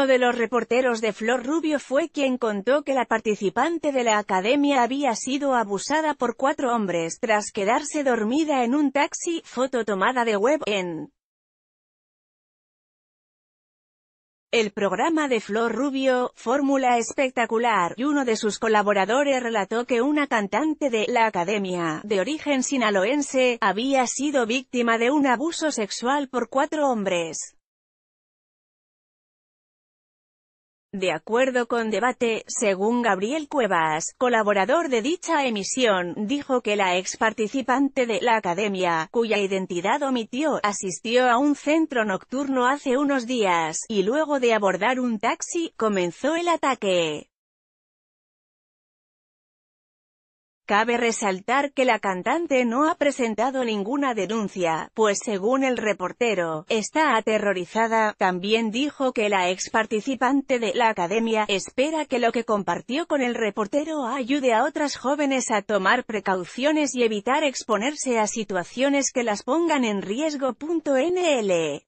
Uno de los reporteros de Flor Rubio fue quien contó que la participante de la academia había sido abusada por cuatro hombres, tras quedarse dormida en un taxi, foto tomada de web, en El programa de Flor Rubio, Fórmula Espectacular, y uno de sus colaboradores relató que una cantante de la Academia, de origen sinaloense, había sido víctima de un abuso sexual por cuatro hombres. De acuerdo con Debate, según Gabriel Cuevas, colaborador de dicha emisión, dijo que la ex participante de la academia, cuya identidad omitió, asistió a un centro nocturno hace unos días, y luego de abordar un taxi, comenzó el ataque. Cabe resaltar que la cantante no ha presentado ninguna denuncia, pues según el reportero, está aterrorizada. También dijo que la ex participante de la academia espera que lo que compartió con el reportero ayude a otras jóvenes a tomar precauciones y evitar exponerse a situaciones que las pongan en riesgo. NL